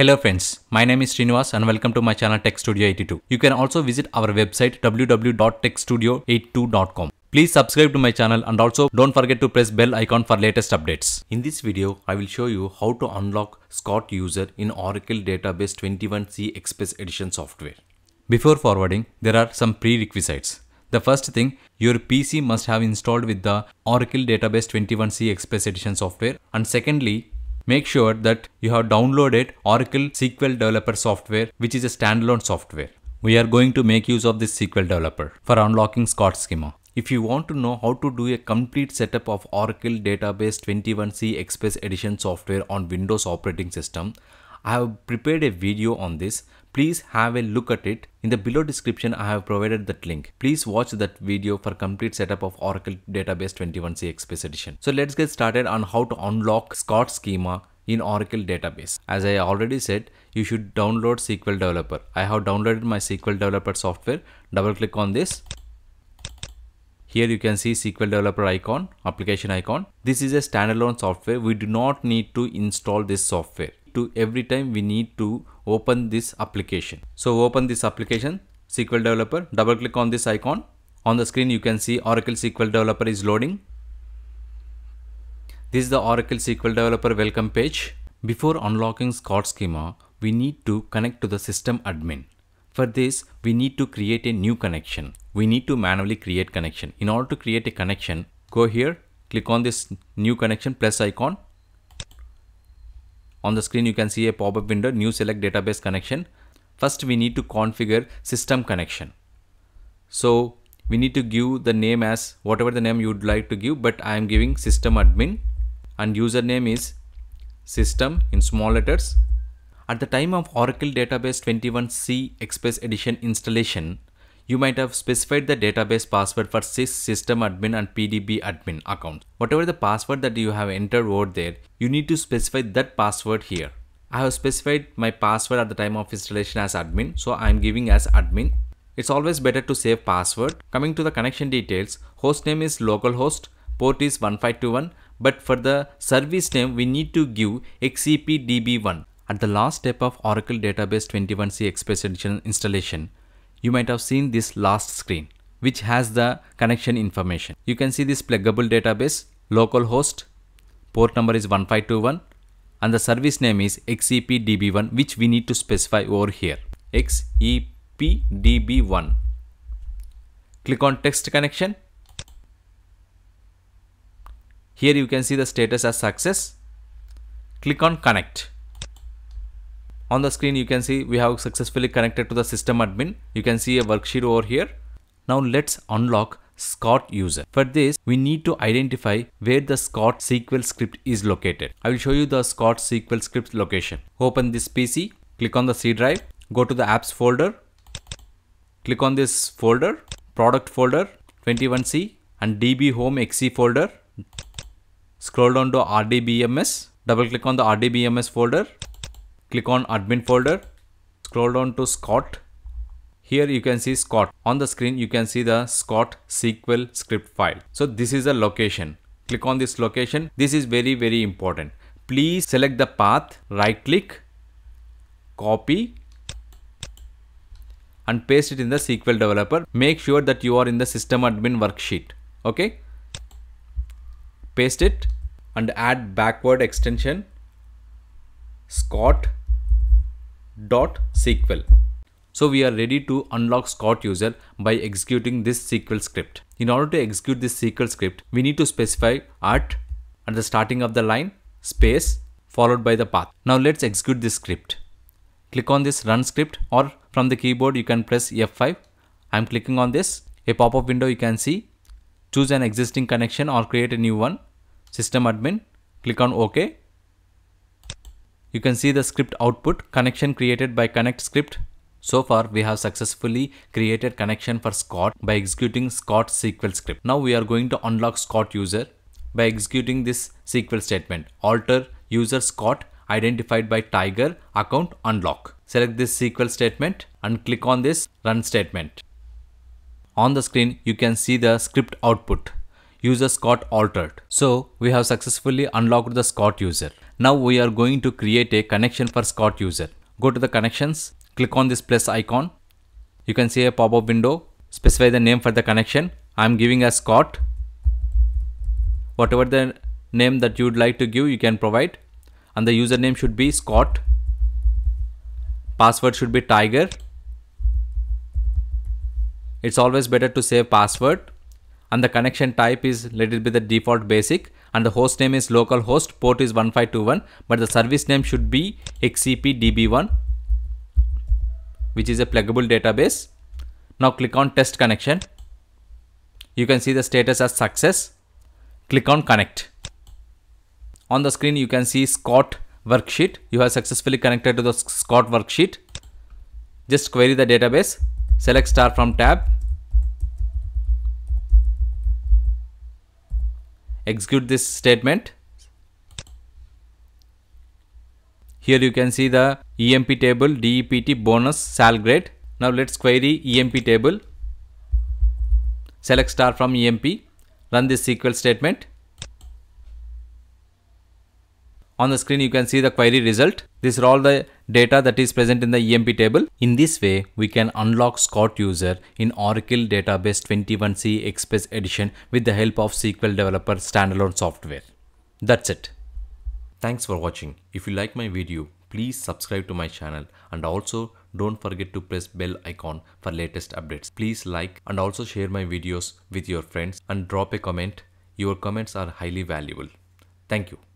Hello friends, my name is Srinivas and welcome to my channel Tech Studio 82. You can also visit our website www.techstudio82.com. Please subscribe to my channel and also don't forget to press bell icon for latest updates. In this video, I will show you how to unlock Scott user in Oracle Database 21c Express Edition software. Before forwarding, there are some prerequisites. The first thing, your PC must have installed with the Oracle Database 21c Express Edition software and secondly, Make sure that you have downloaded Oracle SQL Developer software, which is a standalone software. We are going to make use of this SQL Developer for unlocking Scott schema. If you want to know how to do a complete setup of Oracle Database 21c Express Edition software on Windows operating system, I have prepared a video on this. Please have a look at it. In the below description, I have provided that link. Please watch that video for complete setup of Oracle Database 21c Express Edition. So let's get started on how to unlock Scott schema in Oracle database. As I already said, you should download SQL Developer. I have downloaded my SQL Developer software. Double click on this. Here you can see SQL Developer icon, application icon. This is a standalone software. We do not need to install this software to every time we need to open this application. So open this application SQL developer double click on this icon on the screen you can see Oracle SQL developer is loading. This is the Oracle SQL developer welcome page. Before unlocking Scott schema we need to connect to the system admin. For this, we need to create a new connection. We need to manually create connection. In order to create a connection, go here, click on this new connection plus icon. On the screen you can see a pop-up window new select database connection. First we need to configure system connection. So we need to give the name as whatever the name you would like to give but I am giving system admin and username is system in small letters. At the time of Oracle Database 21c Express Edition installation, you might have specified the database password for sys system admin and pdb admin accounts. Whatever the password that you have entered over there, you need to specify that password here. I have specified my password at the time of installation as admin, so I am giving as admin. It's always better to save password. Coming to the connection details, hostname is localhost, port is 1521, but for the service name, we need to give xcpdb1. At the last step of Oracle Database 21c Express Edition installation, you might have seen this last screen which has the connection information. You can see this pluggable database, localhost, port number is 1521 and the service name is xepdb1 which we need to specify over here xepdb1. Click on text connection. Here you can see the status as success. Click on connect. On the screen you can see we have successfully connected to the system admin. You can see a worksheet over here. Now let's unlock Scott user. For this, we need to identify where the Scott SQL script is located. I will show you the Scott SQL script location. Open this PC, click on the C drive, go to the apps folder, click on this folder, product folder, 21C and DB home XE folder. Scroll down to RDBMS, double click on the RDBMS folder, Click on admin folder, scroll down to Scott. Here you can see Scott. On the screen, you can see the Scott SQL script file. So this is the location. Click on this location. This is very, very important. Please select the path, right click, copy and paste it in the SQL developer. Make sure that you are in the system admin worksheet. Okay. Paste it and add backward extension Scott dot SQL. So we are ready to unlock Scott user by executing this SQL script. In order to execute this SQL script, we need to specify at at the starting of the line space followed by the path. Now let's execute this script. Click on this run script or from the keyboard you can press F5. I'm clicking on this. A pop-up window you can see. Choose an existing connection or create a new one. System admin. Click on OK. You can see the script output connection created by connect script. So far we have successfully created connection for Scott by executing Scott SQL script. Now we are going to unlock Scott user by executing this SQL statement alter user Scott identified by tiger account unlock. Select this SQL statement and click on this run statement. On the screen you can see the script output user Scott altered. So we have successfully unlocked the Scott user. Now we are going to create a connection for Scott user. Go to the connections, click on this plus icon. You can see a pop-up window. Specify the name for the connection. I'm giving as Scott. Whatever the name that you'd like to give, you can provide. And the username should be Scott. Password should be Tiger. It's always better to save password and the connection type is let it be the default basic and the host name is localhost port is 1521 but the service name should be xcpdb1 which is a pluggable database. Now click on test connection. You can see the status as success. Click on connect. On the screen you can see Scott worksheet. You have successfully connected to the Scott worksheet. Just query the database. Select star from tab execute this statement. Here you can see the EMP table, DEPT, bonus, sal grade. Now let's query EMP table. Select star from EMP. Run this SQL statement. On the screen, you can see the query result. These are all the data that is present in the EMP table. In this way, we can unlock Scott user in Oracle Database 21c Express Edition with the help of SQL Developer standalone software. That's it. Thanks for watching. If you like my video, please subscribe to my channel and also don't forget to press bell icon for latest updates. Please like and also share my videos with your friends and drop a comment. Your comments are highly valuable. Thank you.